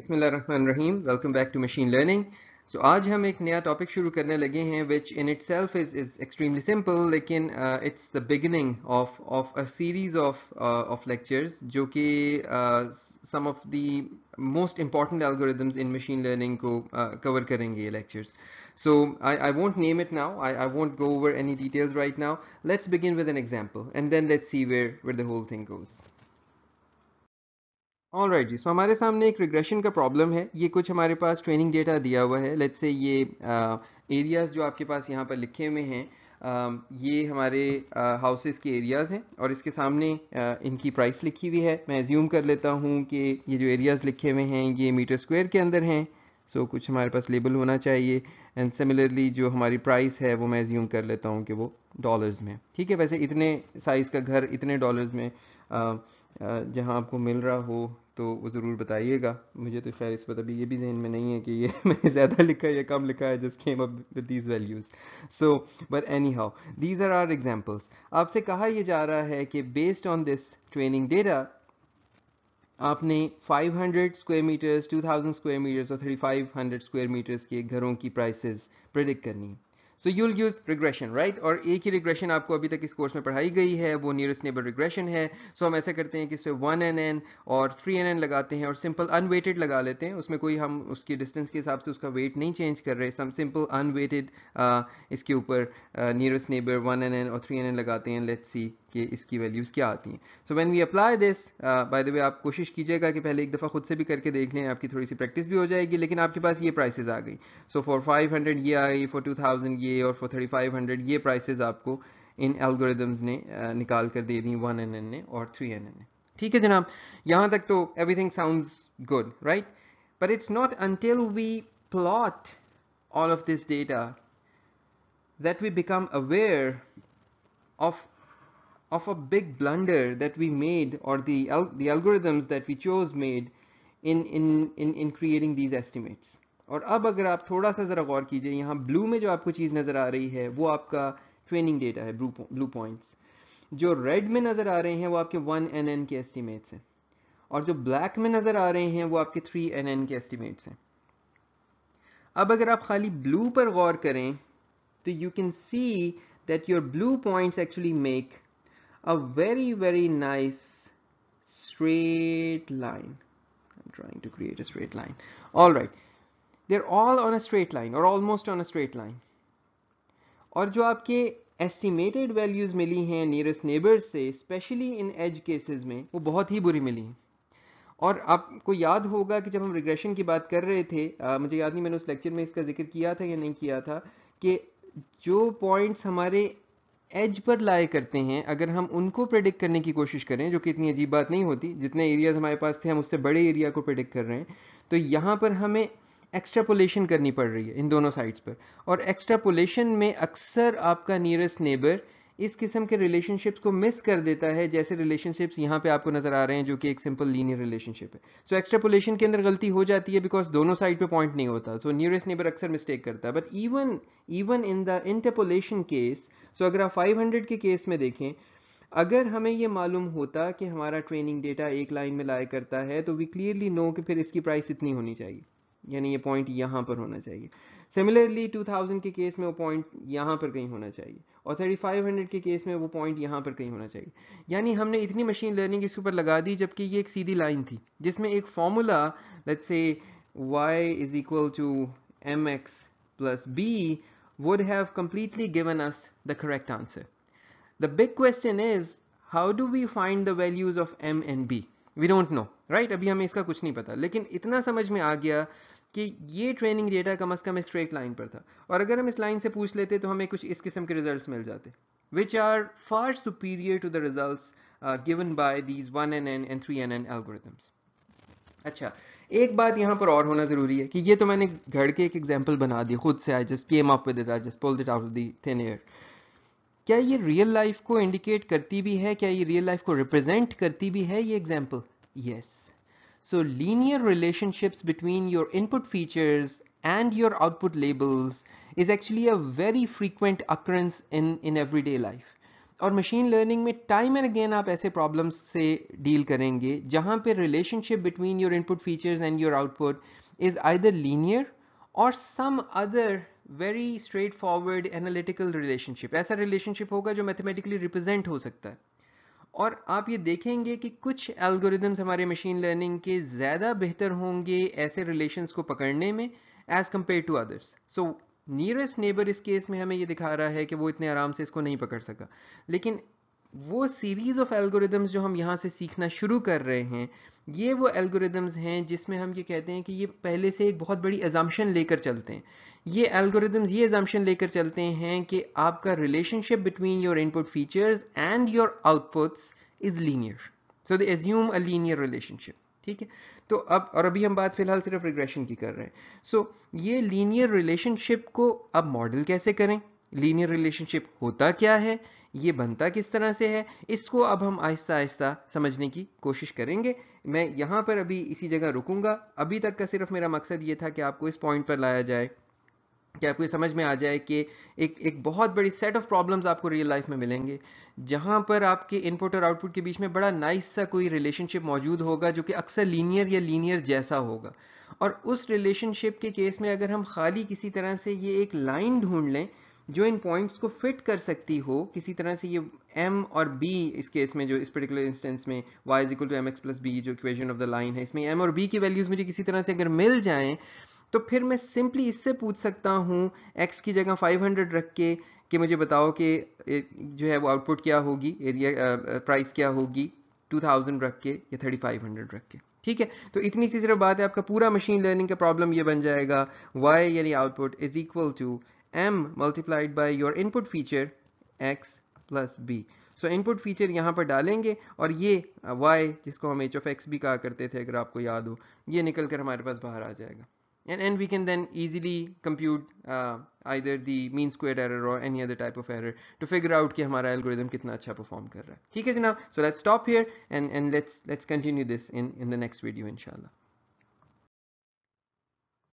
Bismillahirrahmanirrahim. Welcome back to machine learning. So aaj hum ek naya topic shuru karne lage hain which in itself is extremely simple lekin uh, it's the beginning of a series uh, of lectures jo ki uh, some of the most important algorithms in machine learning uh, cover karenge lectures. So I, won't name it now. I, won't go over any details right now. Let's begin with an example and then let's see where the whole thing goes. All right right, जी so so, हमारे सामने एक regression का problem है ये कुछ हमारे पास training data दिया हुआ है लेट्स से ये एरियाज़ जो आपके पास यहाँ पर लिखे हुए हैं Uh, ये हमारे हाउसेस uh, के एरियाज़ हैं और इसके सामने uh, इनकी प्राइस लिखी हुई है मैं ज्यूम कर लेता हूँ कि ये जो एरियाज़ लिखे हुए हैं ये मीटर स्क्वायर के अंदर हैं सो so, कुछ हमारे पास लेबल होना चाहिए एंड सिमिलरली जो हमारी प्राइस है वो मैं ज्यूम कर लेता हूँ कि वो डॉलर्स में ठीक है वैसे इतने साइज़ का घर इतने डॉलर्स में जहाँ आपको मिल रहा हो तो वो ज़रूर बताइएगा मुझे तो खैर इस वक्त अभी ये भी जहन में नहीं है कि ये मैंने ज़्यादा लिखा है या कम लिखा है just came up with these values so but anyhow these are are examples आपसे कहा यह जा रहा है कि based on this training data आपने 500 स्क्वायर मीटर्स 2000 स्क्वायर मीटर्स और 3500 स्क्वायर मीटर्स के घरों की प्राइसेस प्रिडिक्ट करनी है so you will use regression right और एक ही रिग्रेशन आपको अभी तक इस कोर्स में पढ़ाई गई है वो नियरेस्ट नेबर रिग्रेशन है सो so हम ऐसा करते हैं कि इस पर वन एन एन और थ्री एन एन लगाते हैं और सिंपल अनवेटेड लगा लेते हैं उसमें कोई हम उसकी डिस्टेंस के हिसाब से उसका वेट नहीं चेंज कर रहे हम सिंपल अनवेटेड इसके ऊपर nearest neighbour one N N और थ्री एन एन लगाते हैं लेट्स सी कि इसकी वैल्यूज़ क्या आती हैं so when we apply this by the way आप कोशिश कीजिएगा कि पहले एक दफ़ा खुद से भी करके देख लें आपकी थोड़ी सी प्रैक्टिस भी हो जाएगी लेकिन आपके पास ये प्राइसेज आ गई सो फॉर 500 ये आई फॉर 2000 ये और फॉर 3500 ये प्राइसेज आपको इन एल्गोरिदम्स ने uh, निकाल कर दे दी वन एन ने और थ्री एन ने ठीक है जनाब यहाँ तक तो everything sound good right but it's not until we plot all of this data that we become aware of of a big blunder that we made or the, the algorithms that we chose made in, in, in, in creating these estimates. और अब अगर आप थोड़ा सा ज़रा गौर कीजिए यहाँ blue में जो आपको चीज़ नज़र आ रही है वो आपका ट्रेनिंग डेटा है ब्लू ब्लू पॉइंट्स जो रेड में नज़र आ रहे हैं वो आपके वन एन एन के एस्टिमेट्स हैं और जो ब्लैक में नज़र आ रहे हैं वो आपके थ्री एन एन के एस्टिमेट्स हैं अब अगर आप खाली ब्लू पर गौर करें तो you can see that your blue points actually make a very very nice straight line I'm trying to create a straight line all right they're all on a straight line or almost on a straight line और jo aapke estimated values mili hain nearest neighbors se especially in edge cases mein wo bahut hi buri mili hain और आपको याद होगा कि जब हम regression की बात कर रहे थे आ, मुझे याद नहीं मैंने उस लेक्चर में इसका जिक्र किया था या नहीं किया था कि जो पॉइंट्स हमारे एज पर लाए करते हैं अगर हम उनको प्रेडिक्ट करने की कोशिश करें जो कि इतनी अजीब बात नहीं होती जितने एरियाज हमारे पास थे हम उससे बड़े एरिया को प्रेडिक्ट कर रहे हैं तो यहाँ पर हमें एक्स्ट्रापोलेशन करनी पड़ रही है इन दोनों साइड्स पर और एक्स्ट्रापोलेशन में अक्सर आपका नियरेस्ट नेबर इस किस्म के रिलेशनशिप्स को मिस कर देता है जैसे रिलेशनशिप्स यहाँ पे आपको नजर आ रहे हैं जो कि एक सिंपल लीनियर रिलेशनशिप है सो so, एक्सट्रापोलेशन के अंदर गलती हो जाती है बिकॉज दोनों साइड पे पॉइंट नहीं होता सो नियरेस्ट नेबर अक्सर मिस्टेक करता है but even even in the interpolation case so अगर आप 500 के केस में देखें अगर हमें ये मालूम होता कि हमारा ट्रेनिंग डेटा एक लाइन में लाया करता है तो वी क्लियरली नो कि फिर इसकी प्राइस इतनी होनी चाहिए यानी ये पॉइंट यहाँ पर होना चाहिए सिमिलरली 2000 के केस में वो पॉइंट यहाँ पर कहीं होना चाहिए और 3500 के केस में वो पॉइंट यहाँ पर कहीं होना चाहिए यानी हमने इतनी मशीन लर्निंग इसके ऊपर लगा दी जबकि ये एक सीधी लाइन थी जिसमें एक formula let's say y is equal to M X plus B would have completely given us the correct answer the big question is how do we find the values of M and B we don't know right अभी हमें इसका कुछ नहीं पता लेकिन इतना समझ में आ गया कि ये ट्रेनिंग डेटा कम अज़ कम स्ट्रेट लाइन पर था और अगर हम इस लाइन से पूछ लेते तो हमें कुछ इस किस्म के रिजल्ट मिल जाते which are far superior to the result given by these one N N and three N N algorithms अच्छा एक बात यहाँ पर और होना ज़रूरी है कि ये तो मैंने घर के एक एग्जाम्पल बना दी खुद से I just came up with it I just pulled it out of the thin air क्या ये रियल लाइफ को इंडिकेट करती भी है क्या ये रियल लाइफ को रिप्रेजेंट करती भी है ये example yes yes. So linear relationships between your input features and your output labels is actually a very frequent occurrence in, in everyday life. और मशीन लर्निंग में टाइम एंड अगेन आप ऐसे problems से deal करेंगे जहां पे relationship between your input features and your output is either linear or some other very straightforward analytical relationship ऐसा relationship होगा जो मैथमेटिकली रिप्रेजेंट हो सकता है और आप ये देखेंगे कि कुछ एल्गोरिदम्स हमारे मशीन लर्निंग के ज़्यादा बेहतर होंगे ऐसे रिलेशंस को पकड़ने में as compare to others so nearest neighbour इस केस में हमें ये दिखा रहा है कि वो इतने आराम से इसको नहीं पकड़ सका लेकिन वो सीरीज़ ऑफ एल्गोरिदम्स जो हम यहाँ से सीखना शुरू कर रहे हैं ये वो एल्गोरिदम्स हैं जिसमें हम ये कहते हैं कि ये पहले से एक बहुत बड़ी एजाम्पन लेकर चलते हैं ये एल्गोरिदम्स ये एजाम्पन लेकर चलते हैं कि आपका relationship between your input features and your outputs is linear so they assume a linear relationship ठीक है तो अब और अभी हम बात फिलहाल सिर्फ रिग्रेशन की कर रहे हैं सो so, ये लीनियर रिलेशनशिप को अब मॉडल कैसे करें लीनियर रिलेशनशिप होता क्या है ये बनता किस तरह से है इसको अब हम आहिस्ता आहिस्ता समझने की कोशिश करेंगे मैं यहाँ पर अभी इसी जगह रुकूंगा अभी तक का सिर्फ मेरा मकसद ये था कि आपको इस पॉइंट पर लाया जाए कि आपको समझ में आ जाए कि एक एक बहुत बड़ी सेट ऑफ प्रॉब्लम्स आपको रियल लाइफ में मिलेंगे जहाँ पर आपके इनपुट और आउटपुट के बीच में बड़ा नाइस सा कोई रिलेशनशिप मौजूद होगा जो कि अक्सर लीनियर या लीनियर जैसा होगा और उस रिलेशनशिप के केस में अगर हम खाली किसी तरह से ये एक लाइन ढूंढ लें जो इन पॉइंट्स को फिट कर सकती हो किसी तरह से ये m और b इस केस में जो इस पर्टिकुलर इंस्टेंस में y is equal to M X plus B जो इक्वेशन ऑफ द लाइन है इसमें m और b की वैल्यूज़ मुझे किसी तरह से अगर मिल जाएं तो फिर मैं सिंपली इससे पूछ सकता हूं x की जगह 500 रख के कि मुझे बताओ कि जो है वो आउटपुट क्या होगी एरिया प्राइस क्या होगी 2000 रख के या 3500 रख के ठीक है तो इतनी सी सिर्फ बात है आपका पूरा मशीन लर्निंग का प्रॉब्लम ये बन जाएगा y यानी output is equal to m multiplied by your input feature x plus b. So input feature यहाँ पर डालेंगे और ये uh, y जिसको हम h of x भी कहा करते थे अगर आपको याद हो ये निकल कर हमारे पास बाहर आ जाएगा and and we can then easily compute uh, either the mean squared error or any other type of error to figure out कि हमारा algorithm कितना अच्छा perform कर रहा है ठीक है जनाब so let's stop here and and let's let's continue this in in the next video inshallah